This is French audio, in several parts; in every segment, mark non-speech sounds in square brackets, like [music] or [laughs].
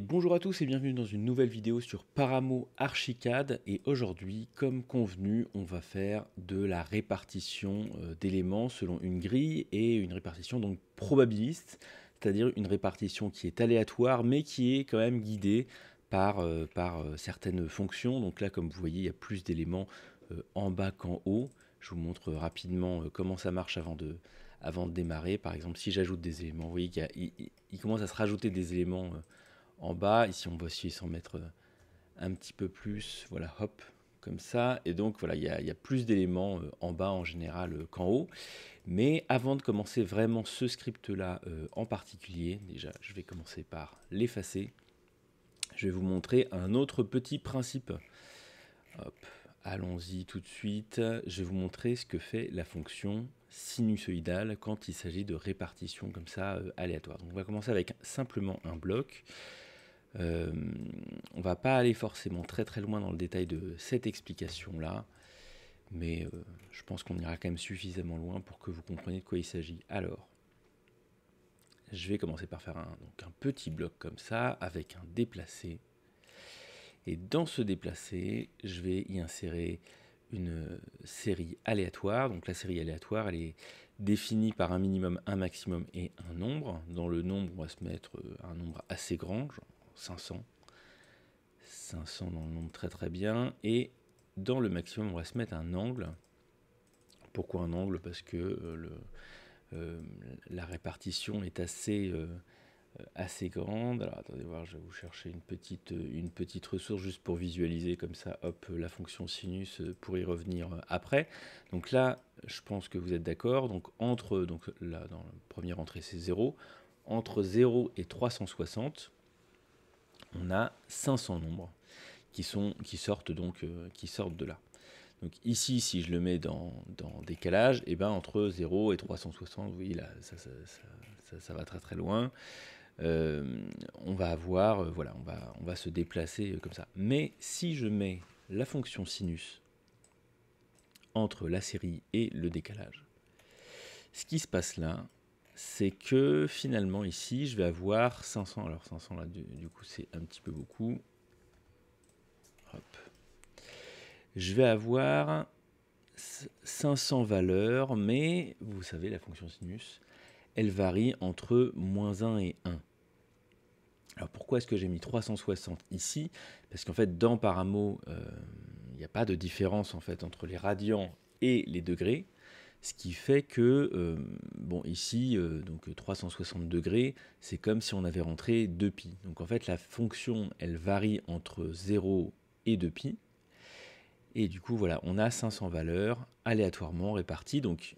bonjour à tous et bienvenue dans une nouvelle vidéo sur Paramo Archicad et aujourd'hui comme convenu on va faire de la répartition euh, d'éléments selon une grille et une répartition donc probabiliste c'est-à-dire une répartition qui est aléatoire mais qui est quand même guidée par, euh, par euh, certaines fonctions donc là comme vous voyez il y a plus d'éléments en bas qu'en haut je vous montre rapidement comment ça marche avant de, avant de démarrer par exemple si j'ajoute des éléments vous voyez qu'il commence à se rajouter des éléments en bas. Ici, on va aussi s'en mettre euh, un petit peu plus. Voilà, hop, comme ça. Et donc, voilà, il y, a plus d'éléments euh, en bas en général euh, qu'en haut. Mais avant de commencer vraiment ce script-là en particulier, déjà, je vais commencer par l'effacer. Je vais vous montrer un autre petit principe. Hop, allons-y tout de suite. Je vais vous montrer ce que fait la fonction sinusoïdale quand il s'agit de répartition comme ça aléatoire. Donc on va commencer avec simplement un bloc. On euh, on va pas aller forcément très très loin dans le détail de cette explication-là, mais euh, je pense qu'on ira quand même suffisamment loin pour que vous compreniez de quoi il s'agit. Alors, je vais commencer par faire un, donc un petit bloc comme ça, avec un déplacé. Et dans ce déplacé, je vais y insérer une série aléatoire. Donc la série aléatoire, elle est définie par un minimum, un maximum et un nombre. Dans le nombre, on va se mettre euh, un nombre assez grand, 500. 500 dans le nombre très très bien. Et dans le maximum, on va se mettre un angle. Pourquoi un angle Parce que euh, euh, la répartition est assez, euh, assez grande. Alors attendez voir, je vais vous chercher une petite, une petite ressource juste pour visualiser comme ça, hop, la fonction sinus pour y revenir après. Donc là, je pense que vous êtes d'accord. Donc entre, donc là, dans la première entrée, c'est 0. Entre 0 et 360, on a 500 nombres qui, sont, qui sortent donc euh, qui sortent de là. Donc ici, si je le mets dans, décalage, et eh ben entre 0 et 360, vous là, ça, va très très loin. Euh, on va avoir, euh, voilà, on va, on va se déplacer comme ça. Mais si je mets la fonction sinus entre la série et le décalage, ce qui se passe là, c'est que finalement ici, je vais avoir 500. Alors 500 là, du, coup, c'est un petit peu beaucoup. Je vais avoir 500 valeurs, mais vous savez, la fonction sinus, elle varie entre moins 1 et 1. Alors pourquoi est-ce que j'ai mis 360 ici Parce qu'en fait, dans Paramo, euh, il n'y a pas de différence en fait entre les radians et les degrés. Ce qui fait que, euh, bon, ici, euh, donc 360 euh, degrés, c'est comme si on avait rentré 2π. Donc en fait, la fonction, elle varie entre 0 et 2π. Et du coup, voilà, on a 500 valeurs aléatoirement réparties. Donc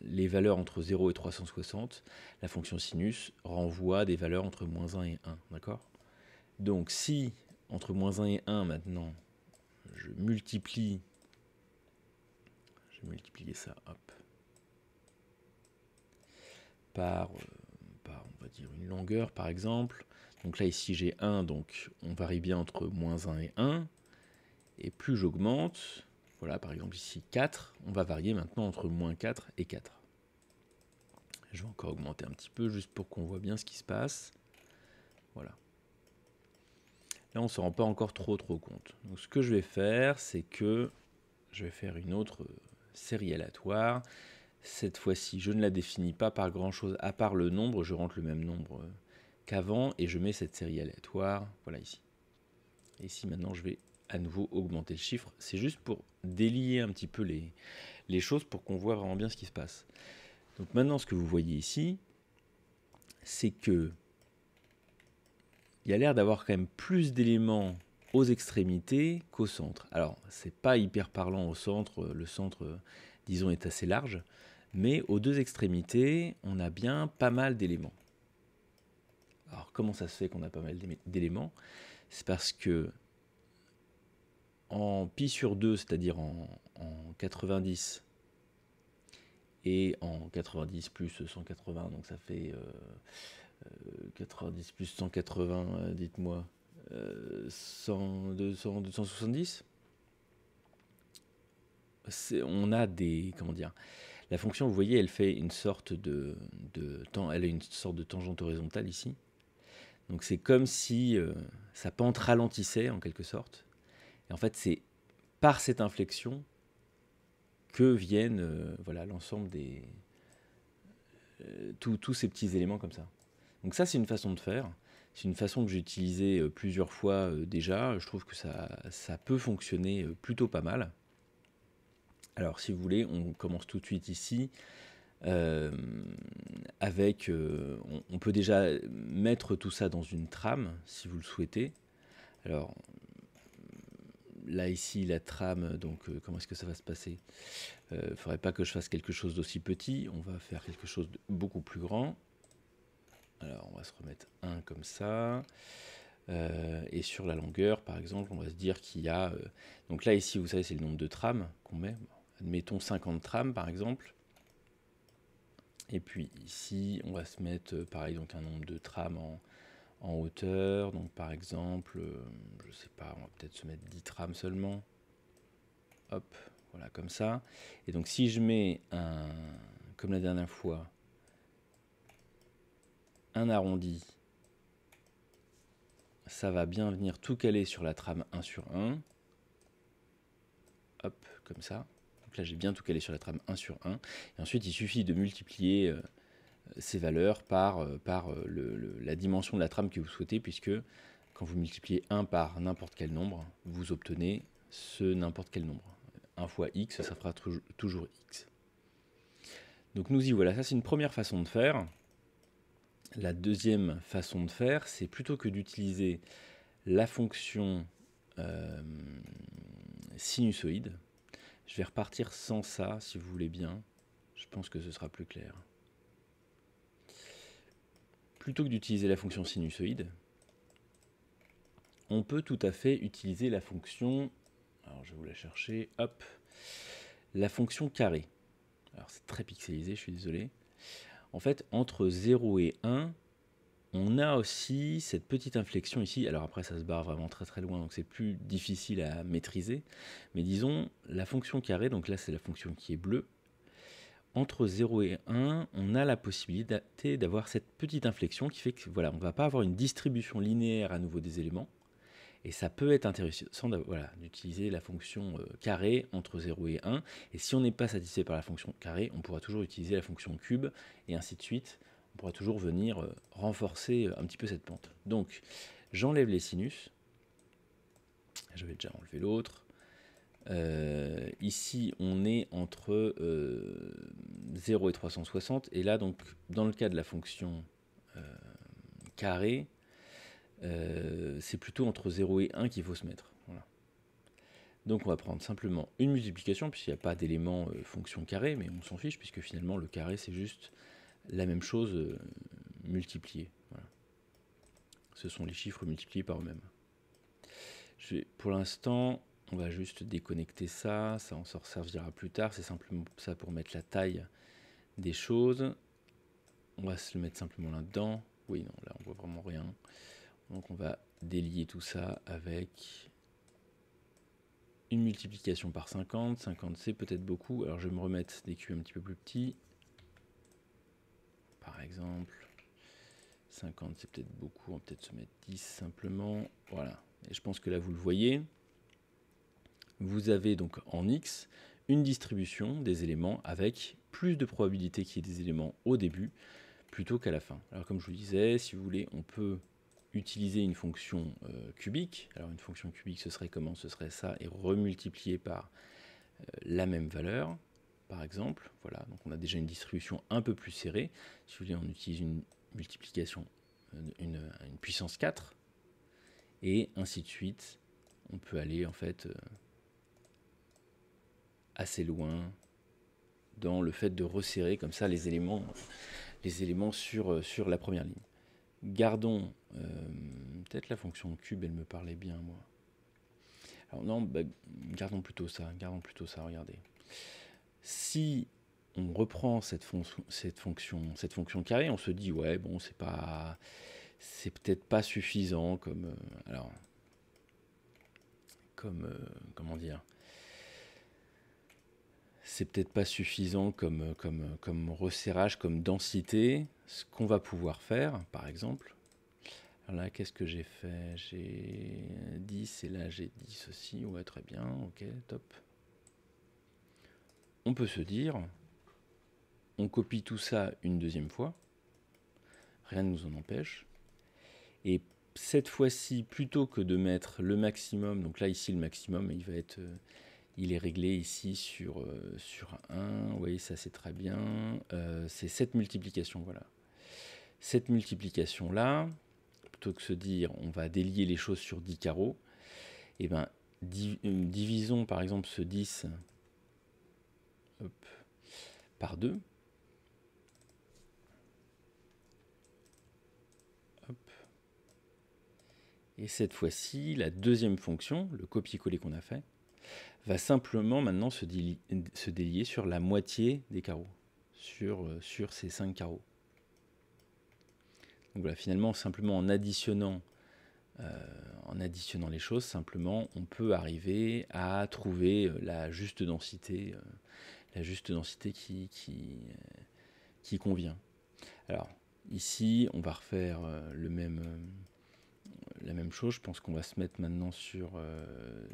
les valeurs entre 0 et 360, la fonction sinus renvoie des valeurs entre moins 1 et 1. D'accord Donc si entre moins 1 et 1, maintenant, je multiplie multiplier ça, hop, par, euh, par, on va dire, une longueur, par exemple. Donc là, ici, j'ai 1, donc on varie bien entre moins 1 et 1. Et plus j'augmente, voilà, par exemple ici 4, on va varier maintenant entre moins 4 et 4. Je vais encore augmenter un petit peu, juste pour qu'on voit bien ce qui se passe. Voilà. Là, on ne se rend pas encore trop trop compte. Donc ce que je vais faire, c'est que je vais faire une autre, série aléatoire. Cette fois-ci, je ne la définis pas par grand-chose à part le nombre. Je rentre le même nombre euh, qu'avant et je mets cette série aléatoire. Voilà ici. Et ici, maintenant, je vais à nouveau augmenter le chiffre. C'est juste pour délier un petit peu les, les choses pour qu'on voit vraiment bien ce qui se passe. Donc maintenant, ce que vous voyez ici, c'est que il y a l'air d'avoir quand même plus d'éléments aux extrémités qu'au centre. Alors, c'est pas hyper parlant au centre, euh, le centre, euh, disons, est assez large, mais aux deux extrémités, on a bien pas mal d'éléments. Alors, comment ça se fait qu'on a pas mal d'éléments C'est parce que en pi sur 2, c'est-à-dire en, 90, et en 90 plus 180, donc ça fait 90 euh, plus 180, dites-moi, 100, 270, on a des comment dire la fonction vous voyez elle fait une sorte de, de elle a une sorte de tangente horizontale ici donc c'est comme si euh, sa pente ralentissait en quelque sorte et en fait c'est par cette inflexion que viennent euh, voilà l'ensemble des euh, tous ces petits éléments comme ça donc ça c'est une façon de faire c'est une façon que j'ai utilisée euh, plusieurs fois euh, déjà. Je trouve que ça, ça peut fonctionner euh, plutôt pas mal. Alors, si vous voulez, on commence tout de suite ici. avec, on, peut déjà mettre tout ça dans une trame si vous le souhaitez. Alors là ici la trame, donc comment est-ce que ça va se passer Il ne faudrait pas que je fasse quelque chose d'aussi petit. On va faire quelque chose de beaucoup plus grand. Alors, on va se remettre un comme ça. Euh, et sur la longueur, par exemple, on va se dire qu'il y a... Euh, donc là, ici, vous savez, c'est le nombre de trames qu'on met. Admettons 50 trames, par exemple. Et puis ici, on va se mettre, euh, par exemple, un nombre de trames en, hauteur. Donc par exemple, je sais pas, on va peut-être se mettre 10 trames seulement. Hop, voilà, comme ça. Et donc si je mets un... Comme la dernière fois, un arrondi, ça va bien venir tout caler sur la trame 1 sur 1. Hop, comme ça. Donc là, j'ai bien tout calé sur la trame 1 sur 1. Et ensuite, il suffit de multiplier euh, ces valeurs par, euh, par euh, la dimension de la trame que vous souhaitez, puisque quand vous multipliez 1 par n'importe quel nombre, vous obtenez ce n'importe quel nombre. 1 fois x, ça fera toujours x. Donc nous y voilà, ça c'est une première façon de faire. La deuxième façon de faire, c'est plutôt que d'utiliser la fonction euh, sinusoïde, je vais repartir sans ça, si vous voulez bien. Je pense que ce sera plus clair. Plutôt que d'utiliser la fonction sinusoïde, on peut tout à fait utiliser la fonction, alors je vais vous la chercher, hop, la fonction carré. Alors c'est très pixelisé, je suis désolé en fait, entre 0 et 1, on a aussi cette petite inflexion ici. Alors après, ça se barre vraiment très très loin, donc c'est plus difficile à maîtriser. Mais disons, la fonction carrée, donc là c'est la fonction qui est bleue, entre 0 et 1, on a la possibilité d'avoir cette petite inflexion qui fait que voilà, on ne va pas avoir une distribution linéaire à nouveau des éléments, et ça peut être intéressant voilà, d'utiliser la fonction euh, carré entre 0 et 1. Et si on n'est pas satisfait par la fonction carré, on pourra toujours utiliser la fonction cube, et ainsi de suite. On pourra toujours venir euh, renforcer euh, un petit peu cette pente. Donc, j'enlève les sinus. Je vais déjà enlever l'autre. ici, on est entre 0 et 360. Et là, donc, dans le cas de la fonction carré, euh, c'est plutôt entre 0 et 1 qu'il faut se mettre. Donc on va prendre simplement une multiplication, puisqu'il n'y a pas d'élément euh, fonction carré, mais on s'en fiche, puisque finalement le carré c'est juste la même chose euh, multipliée. Ce sont les chiffres multipliés par eux-mêmes. Pour l'instant, on va juste déconnecter ça, ça on s'en servira plus tard, c'est simplement ça pour mettre la taille des choses. On va se le mettre simplement là-dedans. Oui, non, là on voit vraiment rien. Donc on va délier tout ça avec une multiplication par 50. 50 c'est peut-être beaucoup. Alors je vais me remettre des Q un petit peu plus petits. Par exemple, 50 c'est peut-être beaucoup. On va peut-être se mettre 10 simplement. Voilà. Et je pense que là vous le voyez. Vous avez donc en X une distribution des éléments avec plus de probabilité qu'il y ait des éléments au début plutôt qu'à la fin. Alors comme je vous disais, si vous voulez, on peut utiliser une fonction euh, cubique. Alors une fonction cubique, ce serait comment Ce serait ça et remultiplier par euh, la même valeur, par exemple. Voilà, donc on a déjà une distribution un peu plus serrée. Si vous voulez, on utilise une multiplication, euh, une, puissance 4, et ainsi de suite. On peut aller en fait assez loin dans le fait de resserrer comme ça les éléments, les éléments sur, sur la première ligne. Gardons, euh, peut-être la fonction cube, elle me parlait bien, moi. Alors non, bah, gardons plutôt ça, gardons plutôt ça, regardez. Si on reprend cette, cette fonction cette fonction carrée, on se dit, ouais, bon, c'est pas... C'est peut-être pas suffisant comme... Euh, alors... Comme... Euh, comment dire peut-être pas suffisant comme, comme, comme resserrage, comme densité. Ce qu'on va pouvoir faire, par exemple, alors là, qu'est-ce que j'ai fait J'ai 10 et là j'ai 10 aussi. Ouais, très bien, ok, top. On peut se dire, on copie tout ça une deuxième fois. Rien ne nous en empêche. Et cette fois-ci, plutôt que de mettre le maximum, donc là ici le maximum, il va être... Euh, il est réglé ici sur, 1. Euh, sur voyez, ça c'est très bien. Euh, c'est cette multiplication, voilà. Cette multiplication-là, plutôt que se dire on va délier les choses sur 10 carreaux, et eh ben, euh, divisons par exemple ce 10 par 2. Et cette fois-ci, la deuxième fonction, le copier-coller qu'on a fait, va simplement maintenant se, délier sur la moitié des carreaux, sur, euh, sur ces 5 carreaux. Donc voilà, finalement, simplement en additionnant, euh, en additionnant les choses, simplement, on peut arriver à trouver euh, la juste densité, la juste densité qui, qui, qui, convient. Alors, ici, on va refaire le même la même chose. Je pense qu'on va se mettre maintenant sur, euh,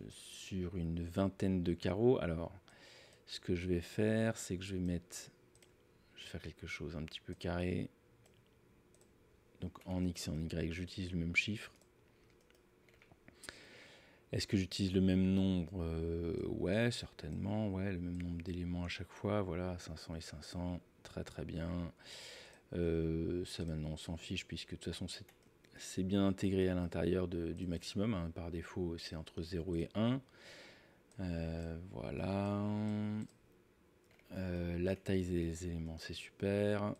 sur une vingtaine de carreaux. Alors, ce que je vais faire, c'est que je vais mettre... Je vais faire quelque chose un petit peu carré. Donc en X et en Y, j'utilise le même chiffre. Est-ce que j'utilise le même nombre euh, Ouais, certainement. Ouais, le même nombre d'éléments à chaque fois. Voilà, 500 et 500. Très très bien. Euh, ça maintenant on s'en fiche puisque de toute façon c'est c'est bien intégré à l'intérieur du maximum. Hein. Par défaut, c'est entre 0 et 1. Euh, voilà. Euh, la taille des éléments, c'est super.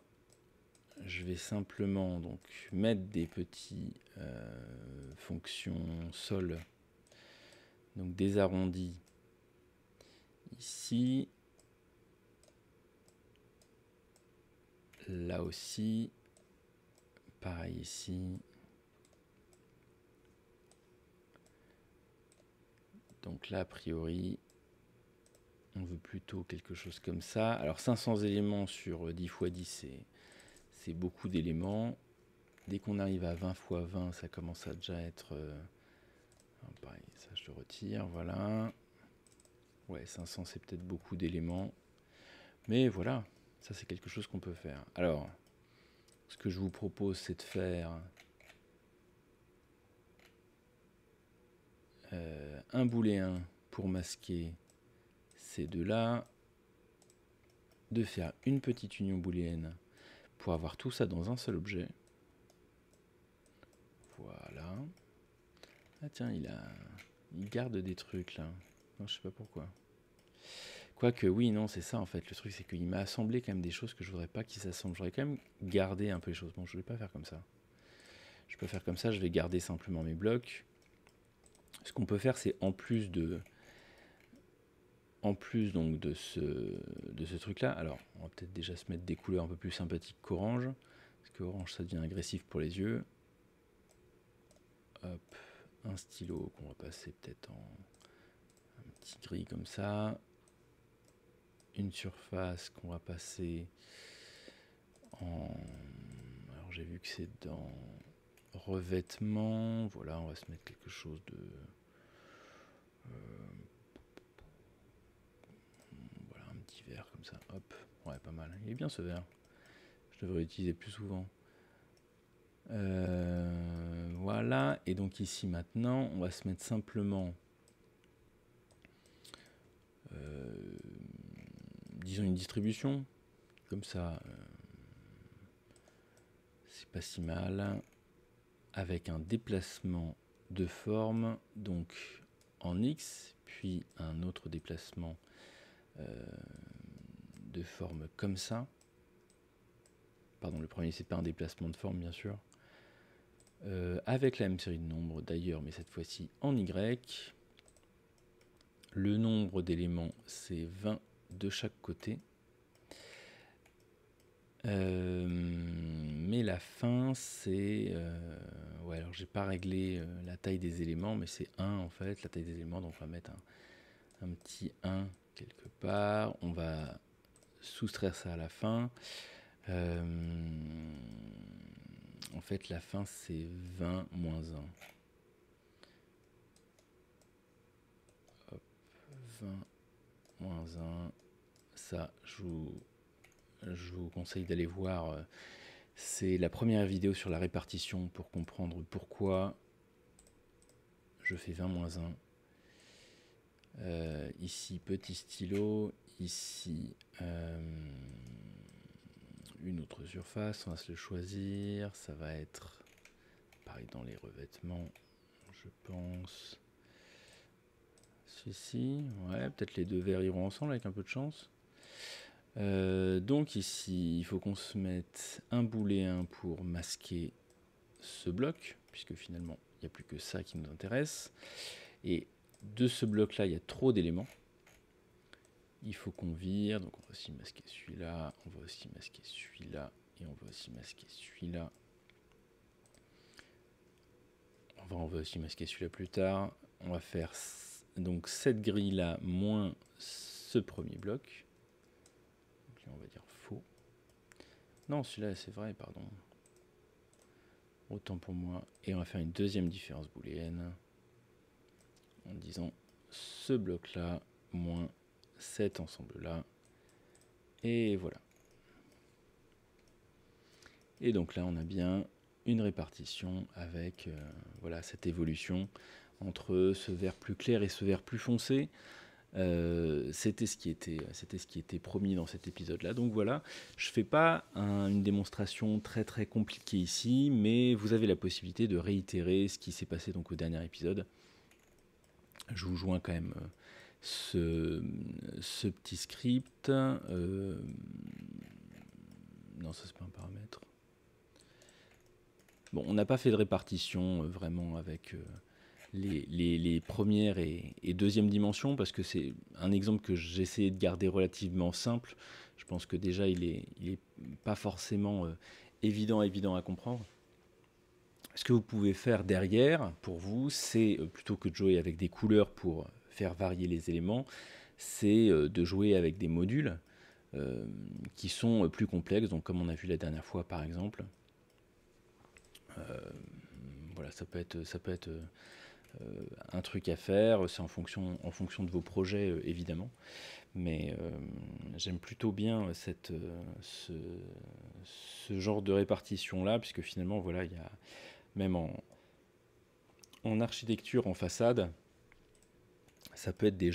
Je vais simplement donc mettre des petits euh, fonctions sol, donc des arrondis ici, là aussi, pareil ici. Donc là, a priori, on veut plutôt quelque chose comme ça. Alors 500 éléments sur 10 x 10, c'est beaucoup d'éléments. Dès qu'on arrive à 20 x 20, ça commence à déjà être... Euh, ça je le retire, voilà. Ouais, 500 c'est peut-être beaucoup d'éléments. Mais voilà, ça c'est quelque chose qu'on peut faire. Alors, ce que je vous propose c'est de faire Euh, un booléen pour masquer ces deux-là, de faire une petite union booléenne pour avoir tout ça dans un seul objet. Voilà. Ah tiens, il a il garde des trucs là. je sais pas pourquoi. Quoique, oui, non, c'est ça en fait. Le truc, c'est qu'il m'a assemblé quand même des choses que je voudrais pas qu'ils s'assemblent. J'aurais quand même gardé un peu les choses. Bon, je vais pas faire comme ça. Je peux faire comme ça, je vais garder simplement mes blocs. Ce qu'on peut faire, c'est en plus de en plus donc de ce, de ce truc là, alors on va peut-être déjà se mettre des couleurs un peu plus sympathiques qu'orange, parce que orange ça devient agressif pour les yeux. un stylo qu'on va passer peut-être en un petit gris comme ça. Une surface qu'on va passer en... Alors j'ai vu que c'est dans revêtement. Voilà, on va se mettre quelque chose de. Euh, voilà, un petit verre comme ça. Hop, ouais, pas mal. Il est bien ce verre. Je devrais l'utiliser plus souvent. Euh, voilà, et donc ici maintenant, on va se mettre simplement. Euh, disons une distribution comme ça c'est pas si mal avec un déplacement de forme donc en X, puis un autre déplacement euh, de forme comme ça. Pardon, le premier c'est pas un déplacement de forme bien sûr. Euh, avec la même série de nombres d'ailleurs, mais cette fois-ci en Y. Le nombre d'éléments c'est 20 de chaque côté. Euh, mais la fin, c'est. Euh, ouais, alors j'ai pas réglé euh, la taille des éléments, mais c'est 1 en fait, la taille des éléments. Donc on va mettre un, un, petit 1 quelque part. On va soustraire ça à la fin. Euh, en fait, la fin, c'est 20 moins 1. Hop, 20 moins 1. Ça, joue je vous conseille d'aller voir. Euh, c'est la première vidéo sur la répartition pour comprendre pourquoi je fais 20 moins 1. Euh, ici, petit stylo. Ici, euh, une autre surface. On va se le choisir. Ça va être pareil dans les revêtements, je pense. Ceci, ouais, peut-être les deux verres iront ensemble avec un peu de chance. Euh, donc ici, il faut qu'on se mette un boulet 1 pour masquer ce bloc, puisque finalement, il n'y a plus que ça qui nous intéresse. Et de ce bloc-là, il y a trop d'éléments. Il faut qu'on vire, donc on va aussi masquer celui-là, on va aussi masquer celui-là, et on va aussi masquer celui-là. on va aussi masquer celui-là plus tard. On va faire donc cette grille-là moins ce premier bloc on va dire faux. Non, celui-là, c'est vrai, pardon. Autant pour moi. Et on va faire une deuxième différence booléenne. En disant ce bloc-là moins cet ensemble-là. Et voilà. Et donc là, on a bien une répartition avec euh, voilà cette évolution entre ce vert plus clair et ce vert plus foncé. Euh, c'était ce qui était, promis dans cet épisode-là. Donc voilà, je fais pas une démonstration très très compliquée ici, mais vous avez la possibilité de réitérer ce qui s'est passé donc au dernier épisode. Je vous joins quand même euh, ce, petit script. Euh, non, ça c'est pas un paramètre. Bon, on n'a pas fait de répartition vraiment avec les, premières et, deuxièmes deuxième dimensions, parce que c'est un exemple que j'ai essayé de garder relativement simple. Je pense que déjà, il n'est est pas forcément euh, évident, évident à comprendre. Ce que vous pouvez faire derrière, pour vous, c'est euh, plutôt que de jouer avec des couleurs pour faire varier les éléments, c'est euh, de jouer avec des modules qui sont plus complexes, donc comme on a vu la dernière fois par exemple. voilà, ça peut être, ça peut être un truc à faire, c'est en fonction, en fonction de vos projets euh, évidemment, mais euh, j'aime plutôt bien cette, euh, ce, genre de répartition-là, puisque finalement, voilà, il même en, en architecture, en façade, ça peut être des,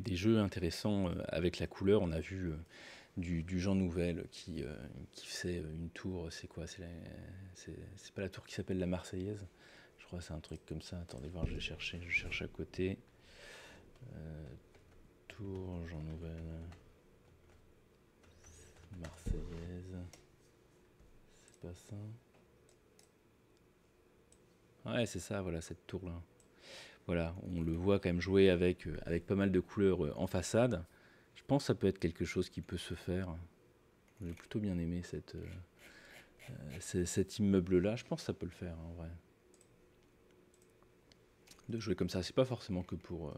des, jeux intéressants avec la couleur. On a vu du, du Jean Nouvel qui, qui fait une tour, c'est quoi C'est pas la tour qui s'appelle la Marseillaise crois c'est un truc comme ça. Attendez voir, je vais chercher, je cherche à côté. Euh, Tour Jean Nouvel. Marseillaise. C'est pas ça. Ouais, c'est ça, voilà, cette tour-là. Voilà, on le voit quand même jouer avec, euh, avec pas mal de couleurs euh, en façade. Je pense que ça peut être quelque chose qui peut se faire. J'ai plutôt bien aimé cette, cet immeuble-là. Je pense que ça peut le faire, en vrai de jouer comme ça. C'est pas forcément que pour, euh,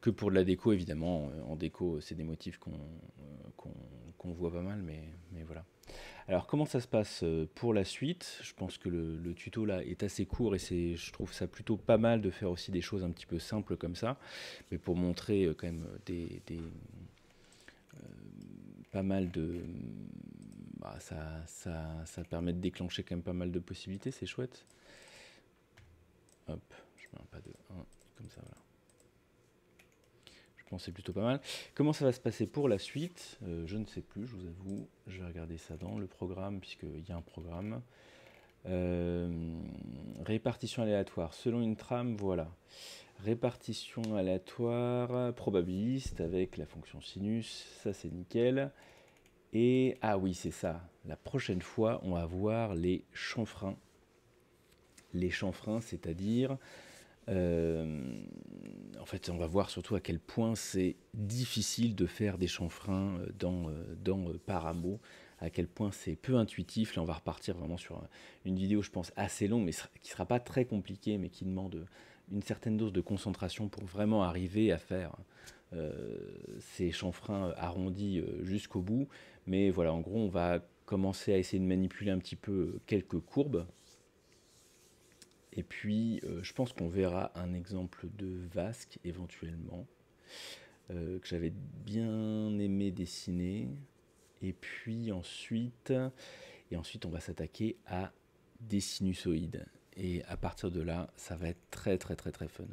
que pour de la déco, évidemment. Euh, en déco, c'est des motifs euh, qu'on voit pas mal, mais, mais voilà. Alors, comment ça se passe pour la suite Je pense que le, tuto là est assez court et je trouve ça plutôt pas mal de faire aussi des choses un petit peu simples comme ça, mais pour montrer quand même des, pas mal de. Bah, ça, ça, ça, permet de déclencher quand même pas mal de possibilités, c'est chouette pas de comme ça, Je pense c'est plutôt pas mal. Comment ça va se passer pour la suite euh, Je ne sais plus, je vous avoue. Je vais regarder ça dans le programme, puisqu'il y a un programme. Euh, répartition aléatoire, selon une trame, voilà. Répartition aléatoire, probabiliste avec la fonction sinus, ça c'est nickel. Et ah oui, c'est ça. La prochaine fois, on va voir les chanfreins. Les chanfreins, c'est-à-dire euh, en fait, on va voir surtout à quel point c'est difficile de faire des chanfreins euh, dans, euh, dans Paramo, à quel point c'est peu intuitif. Là, on va repartir vraiment sur une vidéo, je pense, assez longue, mais qui sera pas très compliquée, mais qui demande une certaine dose de concentration pour vraiment arriver à faire ces chanfreins arrondis jusqu'au bout. Mais voilà, en gros, on va commencer à essayer de manipuler un petit peu quelques courbes et puis, euh, je pense qu'on verra un exemple de vasque éventuellement, euh, que j'avais bien aimé dessiner. Et puis ensuite, et ensuite on va s'attaquer à des sinusoïdes. Et à partir de là, ça va être très très très très fun.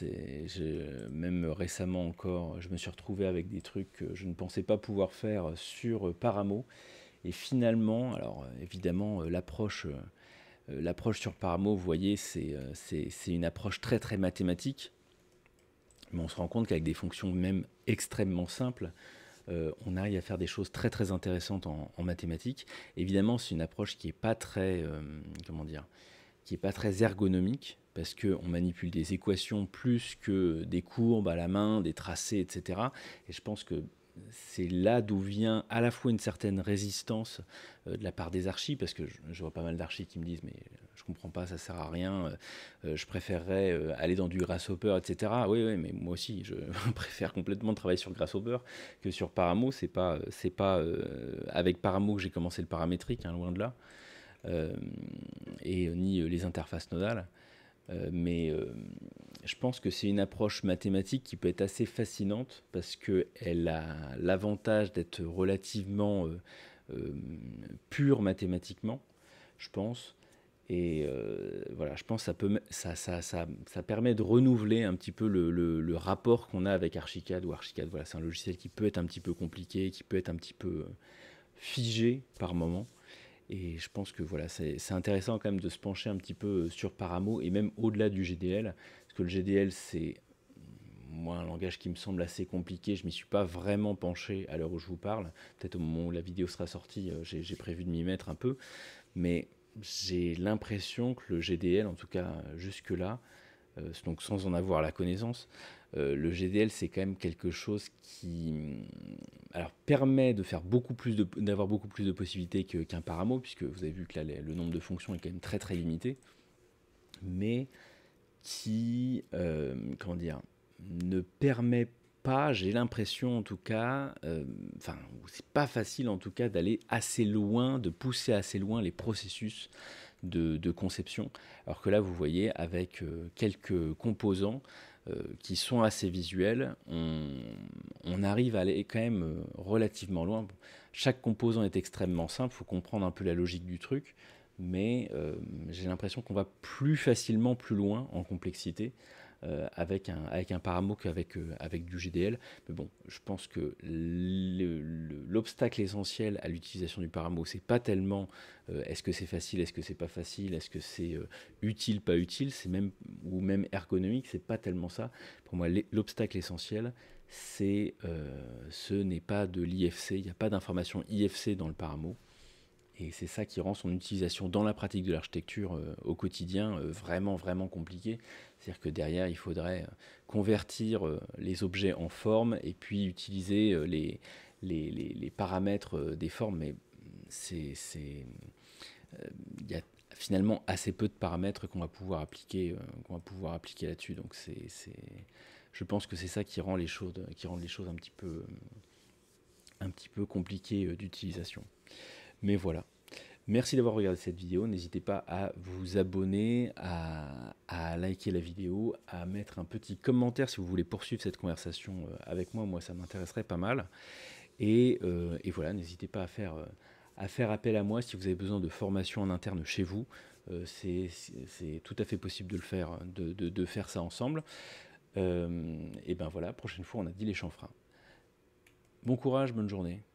Je, même récemment encore, je me suis retrouvé avec des trucs que je ne pensais pas pouvoir faire sur Paramo. Et finalement, alors évidemment, euh, l'approche euh, l'approche sur Paramo, vous voyez, euh, c'est une approche très très mathématique. Mais on se rend compte qu'avec des fonctions même extrêmement simples, euh, on arrive à faire des choses très très intéressantes en, mathématiques. Évidemment, c'est une approche qui n'est pas très, comment dire, qui est pas très ergonomique parce qu'on manipule des équations plus que des courbes à la main, des tracés, etc. Et je pense que c'est là d'où vient à la fois une certaine résistance euh, de la part des archis, parce que je, vois pas mal d'archis qui me disent mais je comprends pas, ça sert à rien, euh, euh, je préférerais aller dans du grasshopper, etc. Oui, oui, mais moi aussi, je [laughs] préfère complètement travailler sur grasshopper que sur Paramo. C'est pas, c'est pas avec Paramo que j'ai commencé le paramétrique, hein, loin de là, euh, et ni les interfaces nodales. Euh, mais euh, je pense que c'est une approche mathématique qui peut être assez fascinante parce qu'elle a l'avantage d'être relativement euh, pure mathématiquement, je pense. Et voilà, je pense que ça, permet de renouveler un petit peu le, le rapport qu'on a avec Archicad ou Archicad. Voilà, c'est un logiciel qui peut être un petit peu compliqué, qui peut être un petit peu figé par moment. Et je pense que voilà, c'est intéressant quand même de se pencher un petit peu euh, sur Paramo et même au-delà du GDL, parce que le GDL c'est moi un langage qui me semble assez compliqué. Je ne m'y suis pas vraiment penché à l'heure où je vous parle. Peut-être au moment où la vidéo sera sortie, euh, j'ai prévu de m'y mettre un peu, mais j'ai l'impression que le GDL, en tout cas jusque là, euh, donc sans en avoir la connaissance, euh, le GDL, c'est quand même quelque chose qui mm, permet de beaucoup d'avoir beaucoup plus de possibilités qu'un paramo, puisque vous avez vu que là, le nombre de fonctions est quand même très très limité, mais qui, euh, ne permet pas, j'ai l'impression en tout cas, euh, enfin, c'est pas facile en tout cas d'aller assez loin, de pousser assez loin les processus de conception, alors que là, vous voyez, avec quelques composants, euh, qui sont assez visuels, on, arrive à aller quand même euh, relativement loin. Chaque composant est extrêmement simple, il faut comprendre un peu la logique du truc, mais euh, j'ai l'impression qu'on va plus facilement plus loin en complexité euh, avec, un, avec un euh, avec du GDL. Mais bon, je pense que l'obstacle essentiel à l'utilisation du paramo, c'est pas tellement euh, est-ce que c'est facile, est-ce que c'est pas facile, est-ce que c'est utile, pas utile, c'est même ou même ergonomique, c'est pas tellement ça. Pour moi, l'obstacle essentiel, c'est ce n'est pas de l'IFC, il n'y a pas d'information IFC dans le paramo. Et c'est ça qui rend son utilisation dans la pratique de l'architecture euh, au quotidien euh, vraiment, vraiment compliquée. C'est-à-dire que derrière, il faudrait euh, convertir les objets en forme et puis utiliser les, les, les, paramètres des formes. Mais c'est. Il y a finalement assez peu de paramètres qu'on va pouvoir appliquer, qu'on va pouvoir appliquer là-dessus. Donc c'est, je pense que c'est ça qui rend les choses, qui rend les choses un petit peu, un petit peu compliquées d'utilisation. Mais voilà. Merci d'avoir regardé cette vidéo. N'hésitez pas à vous abonner, à, liker la vidéo, à mettre un petit commentaire si vous voulez poursuivre cette conversation euh, avec moi. Moi, ça m'intéresserait pas mal. Et, euh, voilà, n'hésitez pas à faire, euh, à faire appel à moi si vous avez besoin de formation en interne chez vous. C'est tout à fait possible de le faire, de, faire ça ensemble. et ben voilà, prochaine fois, on a dit les chanfreins. Bon courage, bonne journée.